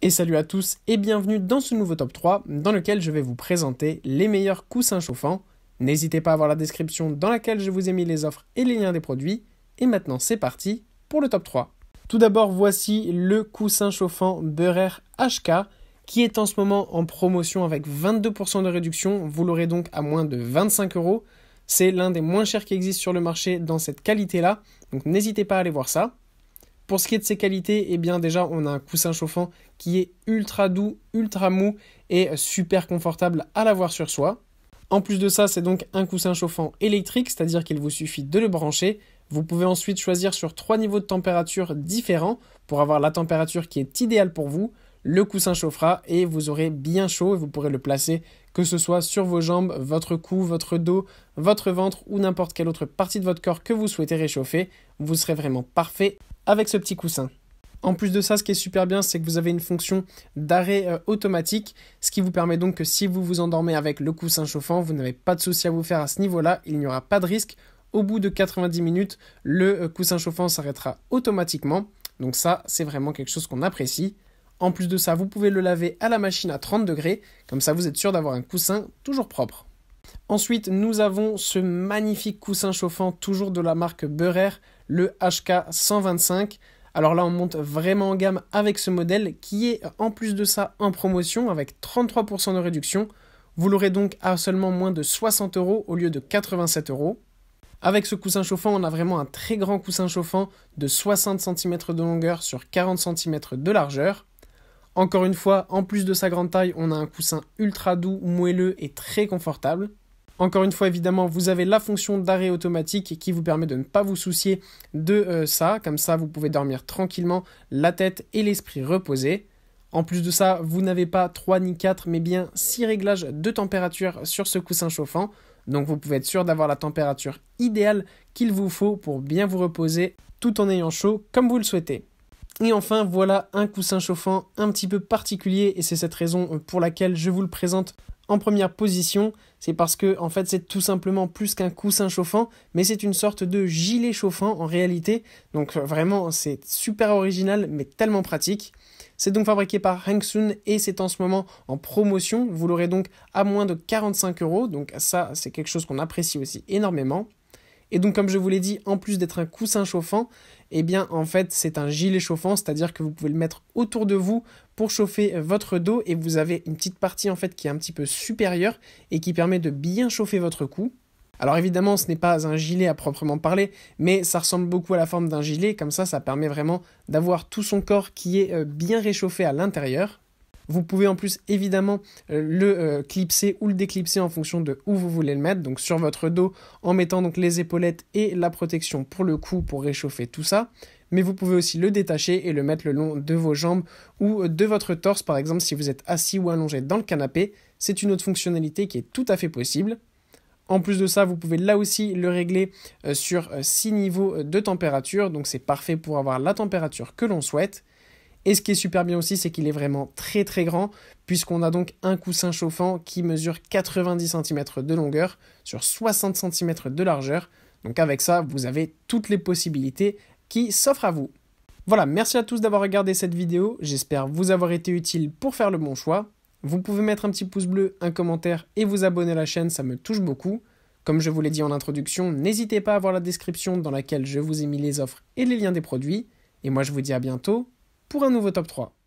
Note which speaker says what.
Speaker 1: Et salut à tous et bienvenue dans ce nouveau top 3 dans lequel je vais vous présenter les meilleurs coussins chauffants. N'hésitez pas à voir la description dans laquelle je vous ai mis les offres et les liens des produits. Et maintenant c'est parti pour le top 3. Tout d'abord voici le coussin chauffant Berer HK qui est en ce moment en promotion avec 22% de réduction. Vous l'aurez donc à moins de 25 euros. C'est l'un des moins chers qui existent sur le marché dans cette qualité-là. Donc n'hésitez pas à aller voir ça. Pour ce qui est de ses qualités, eh bien déjà on a un coussin chauffant qui est ultra doux, ultra mou et super confortable à l'avoir sur soi. En plus de ça, c'est donc un coussin chauffant électrique, c'est-à-dire qu'il vous suffit de le brancher. Vous pouvez ensuite choisir sur trois niveaux de température différents pour avoir la température qui est idéale pour vous. Le coussin chauffera et vous aurez bien chaud et vous pourrez le placer que ce soit sur vos jambes, votre cou, votre dos, votre ventre ou n'importe quelle autre partie de votre corps que vous souhaitez réchauffer. Vous serez vraiment parfait avec ce petit coussin. En plus de ça, ce qui est super bien, c'est que vous avez une fonction d'arrêt euh, automatique, ce qui vous permet donc que si vous vous endormez avec le coussin chauffant, vous n'avez pas de souci à vous faire à ce niveau-là, il n'y aura pas de risque. Au bout de 90 minutes, le euh, coussin chauffant s'arrêtera automatiquement. Donc ça, c'est vraiment quelque chose qu'on apprécie. En plus de ça, vous pouvez le laver à la machine à 30 degrés, comme ça vous êtes sûr d'avoir un coussin toujours propre. Ensuite, nous avons ce magnifique coussin chauffant, toujours de la marque Beurer, le HK125. Alors là, on monte vraiment en gamme avec ce modèle qui est en plus de ça en promotion avec 33% de réduction. Vous l'aurez donc à seulement moins de 60 euros au lieu de 87 euros. Avec ce coussin chauffant, on a vraiment un très grand coussin chauffant de 60 cm de longueur sur 40 cm de largeur. Encore une fois, en plus de sa grande taille, on a un coussin ultra doux, moelleux et très confortable. Encore une fois, évidemment, vous avez la fonction d'arrêt automatique qui vous permet de ne pas vous soucier de euh, ça. Comme ça, vous pouvez dormir tranquillement, la tête et l'esprit reposés. En plus de ça, vous n'avez pas 3 ni 4, mais bien 6 réglages de température sur ce coussin chauffant. Donc vous pouvez être sûr d'avoir la température idéale qu'il vous faut pour bien vous reposer tout en ayant chaud comme vous le souhaitez. Et enfin, voilà un coussin chauffant un petit peu particulier et c'est cette raison pour laquelle je vous le présente en première position, c'est parce que en fait c'est tout simplement plus qu'un coussin chauffant, mais c'est une sorte de gilet chauffant en réalité. Donc euh, vraiment c'est super original mais tellement pratique. C'est donc fabriqué par Sun et c'est en ce moment en promotion. Vous l'aurez donc à moins de 45 euros, donc ça c'est quelque chose qu'on apprécie aussi énormément. Et donc, comme je vous l'ai dit, en plus d'être un coussin chauffant, eh bien, en fait, c'est un gilet chauffant, c'est-à-dire que vous pouvez le mettre autour de vous pour chauffer euh, votre dos et vous avez une petite partie, en fait, qui est un petit peu supérieure et qui permet de bien chauffer votre cou. Alors évidemment, ce n'est pas un gilet à proprement parler, mais ça ressemble beaucoup à la forme d'un gilet, comme ça, ça permet vraiment d'avoir tout son corps qui est euh, bien réchauffé à l'intérieur. Vous pouvez en plus évidemment euh, le euh, clipser ou le déclipser en fonction de où vous voulez le mettre, donc sur votre dos en mettant donc les épaulettes et la protection pour le cou pour réchauffer tout ça mais vous pouvez aussi le détacher et le mettre le long de vos jambes ou euh, de votre torse par exemple si vous êtes assis ou allongé dans le canapé. C'est une autre fonctionnalité qui est tout à fait possible. En plus de ça, vous pouvez là aussi le régler sur 6 niveaux de température, donc c'est parfait pour avoir la température que l'on souhaite. Et ce qui est super bien aussi, c'est qu'il est vraiment très très grand, puisqu'on a donc un coussin chauffant qui mesure 90 cm de longueur sur 60 cm de largeur. Donc avec ça, vous avez toutes les possibilités qui s'offrent à vous. Voilà, merci à tous d'avoir regardé cette vidéo, j'espère vous avoir été utile pour faire le bon choix. Vous pouvez mettre un petit pouce bleu, un commentaire et vous abonner à la chaîne, ça me touche beaucoup. Comme je vous l'ai dit en introduction, n'hésitez pas à voir la description dans laquelle je vous ai mis les offres et les liens des produits. Et moi je vous dis à bientôt pour un nouveau top 3.